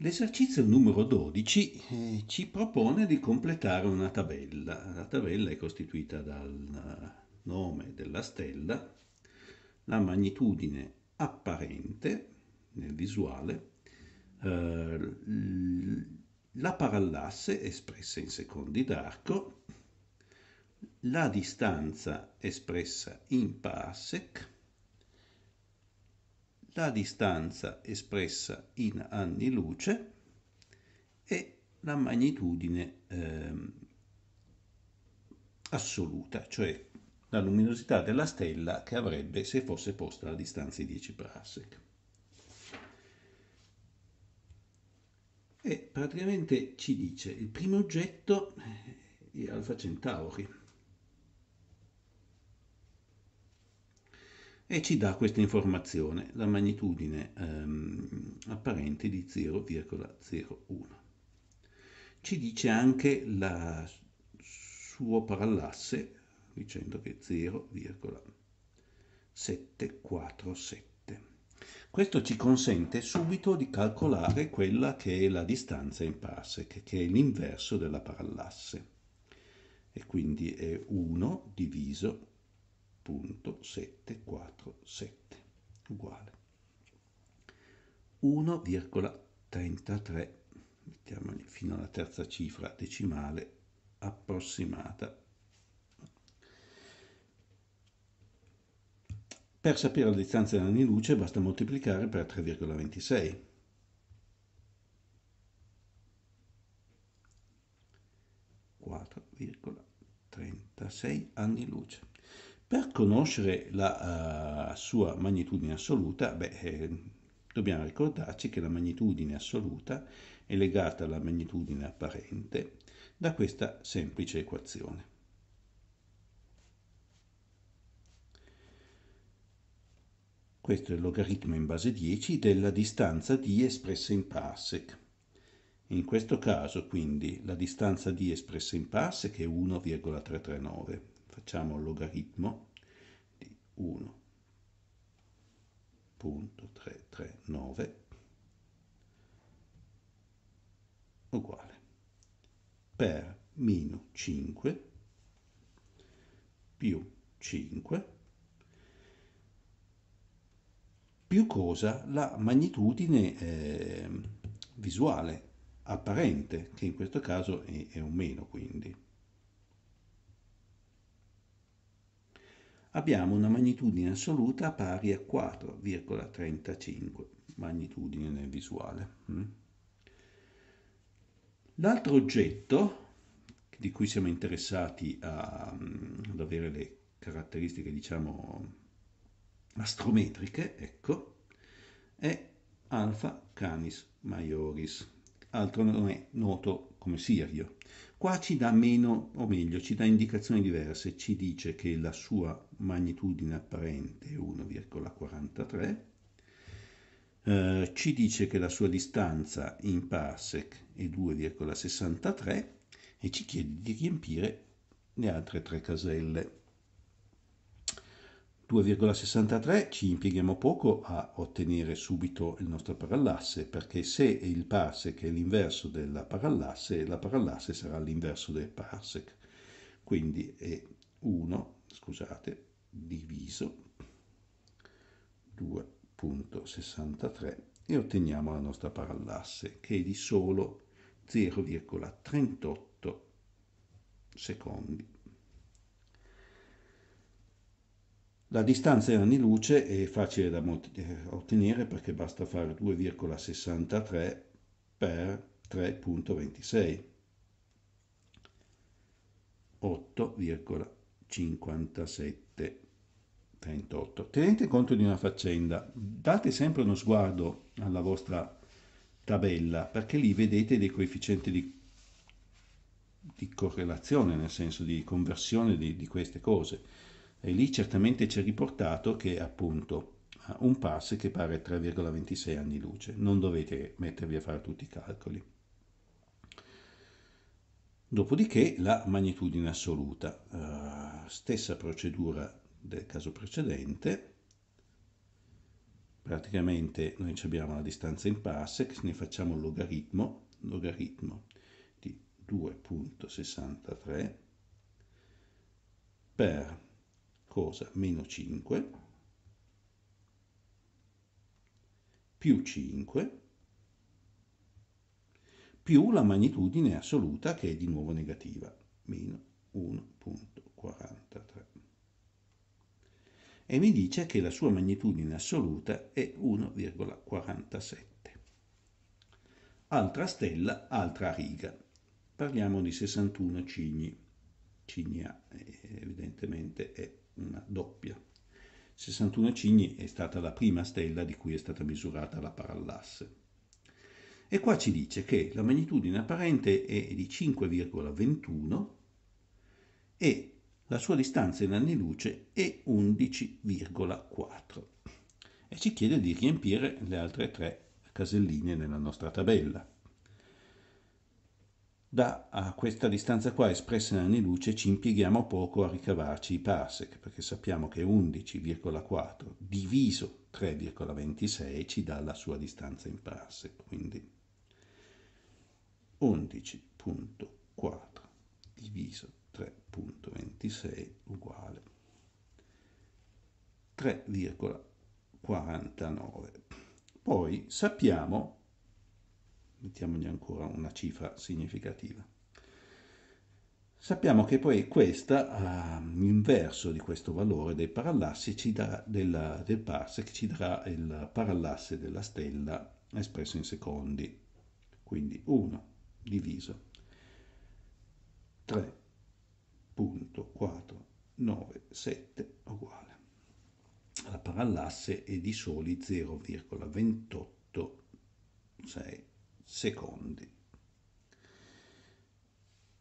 L'esercizio numero 12 eh, ci propone di completare una tabella. La tabella è costituita dal nome della stella, la magnitudine apparente nel visuale, eh, la parallasse espressa in secondi d'arco, la distanza espressa in parsec, la distanza espressa in anni luce e la magnitudine eh, assoluta, cioè la luminosità della stella che avrebbe se fosse posta alla distanza di 10 parsec. E praticamente ci dice il primo oggetto è Alfa Centauri, e ci dà questa informazione, la magnitudine ehm, apparente di 0,01. Ci dice anche il suo parallasse, dicendo che è 0,747. Questo ci consente subito di calcolare quella che è la distanza in parsec, che è l'inverso della parallasse, e quindi è 1 diviso 1,747 uguale 1,33 mettiamogli fino alla terza cifra decimale approssimata Per sapere la distanza di anni luce basta moltiplicare per 3,26. 4,36 anni luce per conoscere la uh, sua magnitudine assoluta, beh, eh, dobbiamo ricordarci che la magnitudine assoluta è legata alla magnitudine apparente da questa semplice equazione. Questo è il logaritmo in base 10 della distanza d espressa in parsec. In questo caso, quindi, la distanza d espressa in parsec è 1,339 facciamo logaritmo di 1.339 uguale per meno 5 più 5 più cosa la magnitudine eh, visuale apparente che in questo caso è, è un meno quindi abbiamo una magnitudine assoluta pari a 4,35, magnitudine visuale. Mm. L'altro oggetto di cui siamo interessati a, mm, ad avere le caratteristiche, diciamo, astrometriche, ecco, è Alfa Canis Maioris, altro nome noto come Sirio, Qua ci dà meno, o meglio, ci dà indicazioni diverse, ci dice che la sua magnitudine apparente è 1,43, eh, ci dice che la sua distanza in parsec è 2,63 e ci chiede di riempire le altre tre caselle. 2,63 ci impieghiamo poco a ottenere subito il nostro parallasse, perché se il parsec è l'inverso della parallasse, la parallasse sarà l'inverso del parsec. Quindi è 1, scusate, diviso 2.63 e otteniamo la nostra parallasse, che è di solo 0,38 secondi. La distanza in anni luce è facile da eh, ottenere perché basta fare 2,63 per 3.26. 8,5738. Tenete conto di una faccenda, date sempre uno sguardo alla vostra tabella perché lì vedete dei coefficienti di, di correlazione, nel senso di conversione di, di queste cose e lì certamente c'è riportato che appunto un pass che pare 3,26 anni luce. Non dovete mettervi a fare tutti i calcoli. Dopodiché la magnitudine assoluta, uh, stessa procedura del caso precedente, praticamente noi abbiamo la distanza in parsec, ne facciamo il logaritmo, logaritmo di 2.63 per cosa? Meno 5 più 5 più la magnitudine assoluta che è di nuovo negativa, meno 1.43. E mi dice che la sua magnitudine assoluta è 1,47. Altra stella, altra riga. Parliamo di 61 cigni. Cigna eh, evidentemente è una doppia. 61 Cigni è stata la prima stella di cui è stata misurata la parallasse. E qua ci dice che la magnitudine apparente è di 5,21 e la sua distanza in anni luce è 11,4 e ci chiede di riempire le altre tre caselline nella nostra tabella da a questa distanza qua espressa in anni luce ci impieghiamo poco a ricavarci i parsec, perché sappiamo che 11,4 diviso 3,26 ci dà la sua distanza in parsec, quindi 11.4 diviso 3.26 uguale 3,49. Poi sappiamo mettiamogli ancora una cifra significativa. Sappiamo che poi questa, l'inverso ehm, di questo valore dei parallassi darà, della, del parsec ci darà il parallasse della stella espresso in secondi. Quindi 1 diviso 3.497 uguale. La parallasse è di soli 0,286 secondi.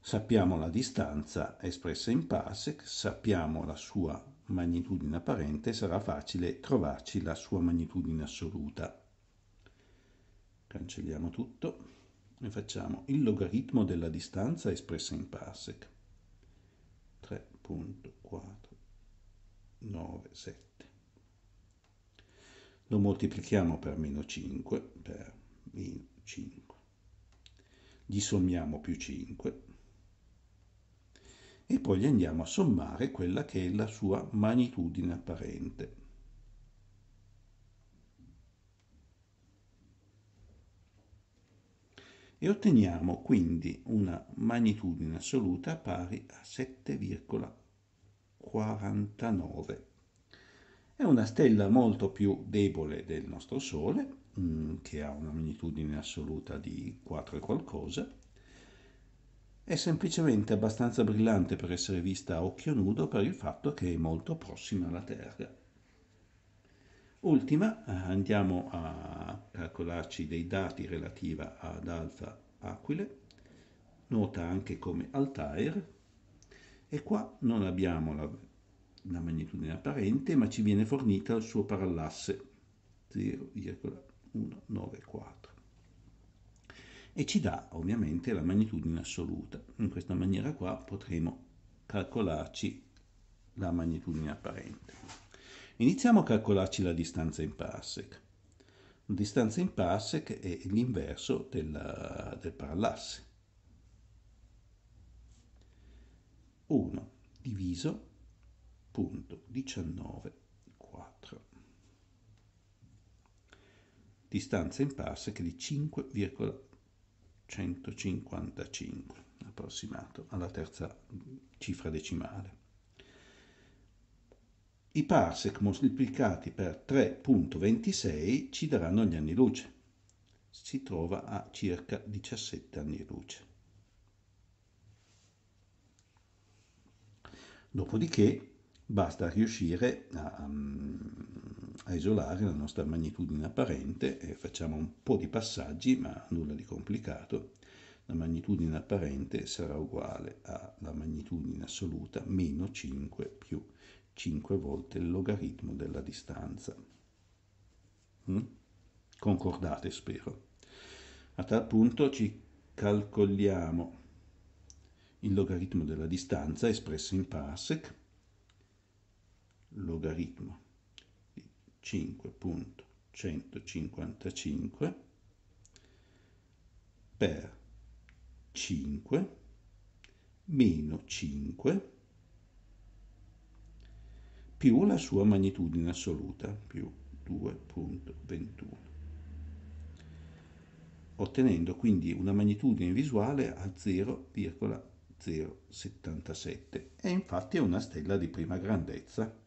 Sappiamo la distanza espressa in parsec, sappiamo la sua magnitudine apparente, sarà facile trovarci la sua magnitudine assoluta. Cancelliamo tutto e facciamo il logaritmo della distanza espressa in parsec. 3.497. Lo moltiplichiamo per meno 5, per meno 5. Gli sommiamo più 5 e poi gli andiamo a sommare quella che è la sua magnitudine apparente. E otteniamo quindi una magnitudine assoluta pari a 7,49. È una stella molto più debole del nostro Sole Mm, che ha una magnitudine assoluta di 4 e qualcosa, è semplicemente abbastanza brillante per essere vista a occhio nudo per il fatto che è molto prossima alla Terra. Ultima, eh, andiamo a calcolarci dei dati relativa ad Alfa Aquile, nota anche come Altair, e qua non abbiamo la, la magnitudine apparente, ma ci viene fornita il suo parallasse 0,1. 194 e ci dà ovviamente la magnitudine assoluta. In questa maniera qua potremo calcolarci la magnitudine apparente. Iniziamo a calcolarci la distanza in parsec. La distanza in parsec è l'inverso del, del parallasse. 1 diviso punto 19 4 distanza in parsec di 5,155 approssimato alla terza cifra decimale. I parsec moltiplicati per 3.26 ci daranno gli anni luce. Si trova a circa 17 anni luce. Dopodiché basta riuscire a, mm, a isolare la nostra magnitudine apparente e facciamo un po' di passaggi, ma nulla di complicato. La magnitudine apparente sarà uguale alla magnitudine assoluta meno 5 più 5 volte il logaritmo della distanza. Mm? Concordate, spero. A tal punto ci calcoliamo il logaritmo della distanza espresso in parsec, logaritmo 5.155 per 5 meno 5 più la sua magnitudine assoluta più 2.21 ottenendo quindi una magnitudine visuale a 0,077 e infatti è una stella di prima grandezza